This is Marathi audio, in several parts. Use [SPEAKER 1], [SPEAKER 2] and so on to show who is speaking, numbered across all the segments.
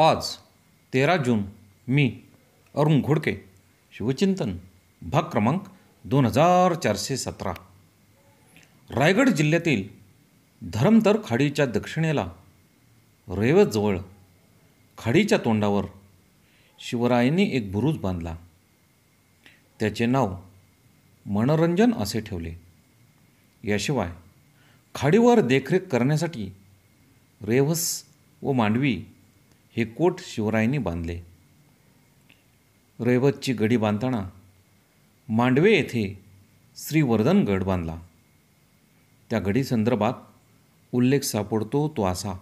[SPEAKER 1] आज तेरा जून मी अरुण घोडके शिवचिंतन भाग क्रमांक दोन हजार चारशे सतरा रायगड जिल्ह्यातील धरमतर खाडीच्या दक्षिणेला रेवतजवळ खाडीच्या तोंडावर शिवरायांनी एक बुरुज बांधला त्याचे नाव मनोरंजन असे ठेवले याशिवाय खाडीवर देखरेख करण्यासाठी रेवस व मांडवी हे कोट शिवरायांनी बांधले रैवतची गडी बांधताना मांडवे येथे श्रीवर्धन गड बांधला त्या गडीसंदर्भात उल्लेख सापडतो तो असा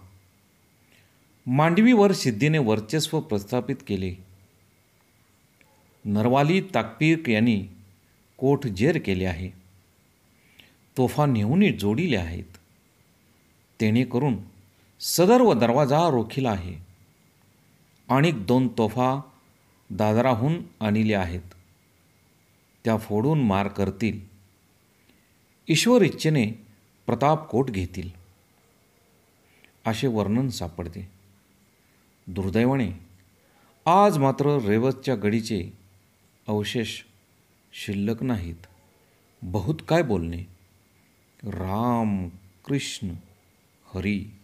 [SPEAKER 1] मांडवीवर सिद्धीने वर्चस्व प्रस्थापित केले नरवाली ताकपीर यांनी कोठ जेर केले आहे तोफा नेऊनही जोडिले आहेत तेणेकरून करून सदर्व दरवाजा रोखिला आहे आणि दोन तोफा दादराहून आणल्या आहेत त्या फोडून मार करतील ईश्वर इच्छेने कोट घेतील असे वर्णन सापडते दुर्दैवाने आज मात्र रेवतच्या गडीचे अवशेष शिल्लक नाहीत बहुत काय बोलणे राम कृष्ण हरी